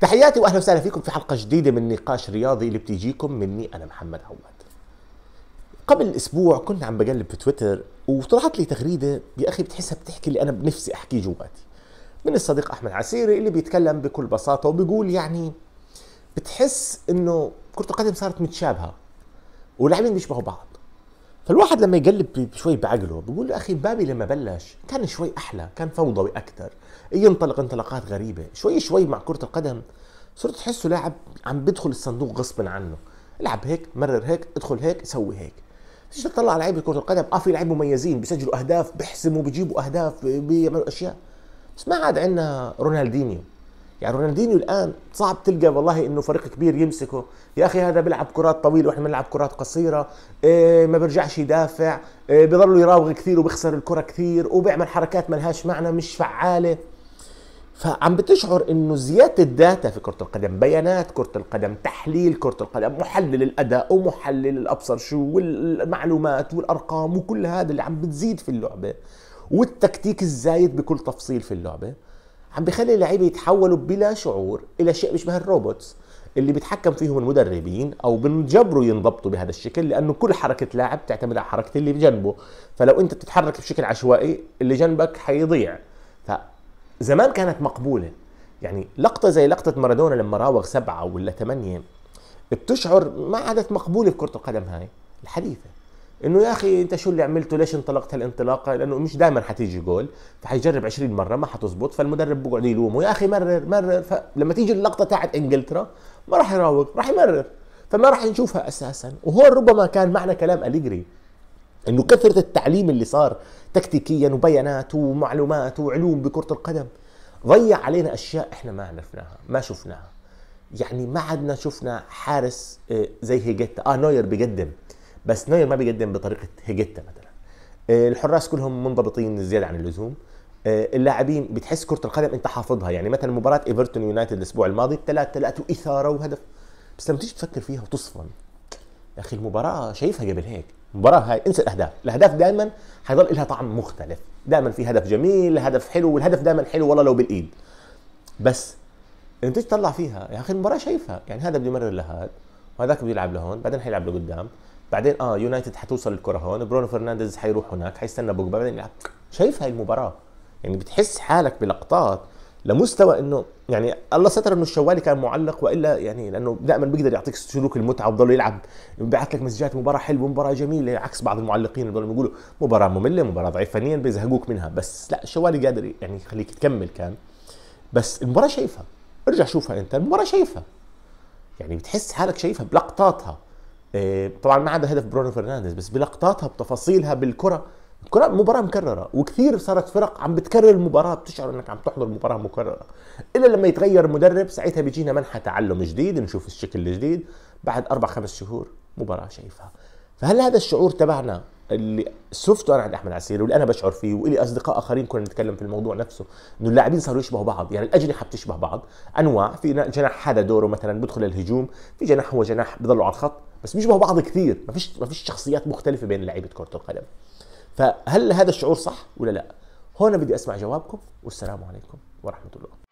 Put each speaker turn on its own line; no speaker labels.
تحياتي واهلا وسهلا فيكم في حلقه جديده من نقاش رياضي اللي بتيجيكم مني انا محمد عواد. قبل اسبوع كنت عم بقلب في تويتر وطلعت لي تغريده يا اخي بتحسها بتحكي اللي انا بنفسي احكيه جواتي. من الصديق احمد عسيري اللي بيتكلم بكل بساطه وبيقول يعني بتحس انه كره القدم صارت متشابهه واللاعبين بيشبهوا بعض فالواحد لما يقلب شوي بعقله بيقول اخي بابي لما بلش كان شوي احلى كان فوضوي اكثر ينطلق انطلاقات غريبه شوي شوي مع كره القدم صرت تحسه لاعب عم بيدخل الصندوق غصبا عنه العب هيك مرر هيك ادخل هيك سوي هيك تيجي تطلع على لعيبه كره القدم اه في لعيبه مميزين بيسجلوا اهداف بيحسموا بيجيبوا اهداف بيعملوا اشياء بس ما عاد عندنا رونالدينيو يعني رونالدينيو الان صعب تلقى والله انه فريق كبير يمسكه يا اخي هذا بيلعب كرات طويله واحنا بنلعب كرات قصيره إيه ما بيرجعش يدافع إيه بيضل يراوغ كثير وبيخسر الكره كثير وبيعمل حركات ملهاش معنى مش فعاله فعم بتشعر انه زياده الداتا في كره القدم بيانات كره القدم تحليل كره القدم محلل الاداء ومحلل الابصر شو والمعلومات والارقام وكل هذا اللي عم بتزيد في اللعبه والتكتيك الزايد بكل تفصيل في اللعبه عم بخلي اللعيبه يتحولوا بلا شعور الى شيء بيشبه الروبوتس اللي بيتحكم فيهم المدربين او بنجبروا ينضبطوا بهذا الشكل لانه كل حركه لاعب بتعتمد على حركه اللي بجنبه فلو انت بتتحرك بشكل عشوائي اللي جنبك حيضيع فزمان كانت مقبوله يعني لقطه زي لقطه مارادونا لما راوغ سبعه ولا ثمانيه بتشعر ما عادت مقبوله في كره القدم هاي الحديثه انه يا اخي انت شو اللي عملته ليش انطلقت هالانطلاقه لانه مش دائما حتيجي جول فحيجرب 20 مره ما حتزبط فالمدرب بقعد يلومه يا اخي مرر مرر فلما تيجي اللقطه تاعت انجلترا ما راح يراوغ راح يمرر فما راح نشوفها اساسا وهون ربما كان معنى كلام اليجري انه كثره التعليم اللي صار تكتيكيا وبيانات ومعلومات وعلوم بكره القدم ضيع علينا اشياء احنا ما عرفناها ما شفناها يعني ما عدنا شفنا حارس آه، زي هيجيتا اه نوير بيقدم بس نوير ما بيقدم بطريقه هيجيتا مثلا آه، الحراس كلهم منضبطين زياده عن اللزوم آه، اللاعبين بتحس كره القدم انت حافظها يعني مثلا مباراه ايفرتون يونايتد الاسبوع الماضي 3 3 واثاره وهدف بس لما تيجي تفكر فيها وتصفن يا اخي المباراه شايفها قبل هيك المباراه هاي انسى الاهداف الاهداف دائما حيضل لها طعم مختلف دائما في هدف جميل هدف حلو والهدف دائما حلو والله لو بالايد بس انت تطلع فيها يا اخي المباراه شايفها يعني هذا بده يمرر لهذا وهذاك بده يلعب لهون بعدين حيلعب لقدام بعدين اه يونايتد حتوصل الكره هون برونو فرنانديز حيروح هناك حيستنى بوجبا بعدين يلعب يعني شايف هاي المباراه يعني بتحس حالك بلقطات لمستوى انه يعني الله ستر انه الشوالي كان معلق والا يعني لانه دائما بيقدر يعطيك سلوك المتعه وبضل يلعب بيبعث لك مسجات مباراه حلوه مباراه جميله عكس بعض المعلقين اللي بيقولوا مباراه ممله مباراه ضعيفه فنيا بيزهقوك منها بس لا الشوالي قادر يعني يخليك تكمل كان بس المباراه شايفها ارجع شوفها انت المباراه شايفها يعني بتحس حالك شايفها بلقطاتها آه، طبعا ما عدا هدف برونو فرنانديز بس بلقطاتها بتفاصيلها بالكره كرة مباراه مكرره وكثير صارت فرق عم بتكرر المباراه بتشعر انك عم تحضر مباراه مكرره الا لما يتغير مدرب ساعتها بيجينا منحى تعلم جديد نشوف الشكل الجديد بعد اربع خمس شهور مباراه شايفها فهل هذا الشعور تبعنا اللي شفته انا عند احمد عسيري واللي انا بشعر فيه والي اصدقاء اخرين كنا نتكلم في الموضوع نفسه انه اللاعبين صاروا يشبهوا بعض يعني الاجنحه بتشبه بعض انواع في جناح هذا دوره مثلا بدخل الهجوم في جناح هو جناح بضلوا على الخط بس بيشبهوا بعض كثير ما فيش ما فيش شخصيات مختلفه بين لعيبه كره القدم فهل هذا الشعور صح ولا لا هون بدي اسمع جوابكم والسلام عليكم ورحمه الله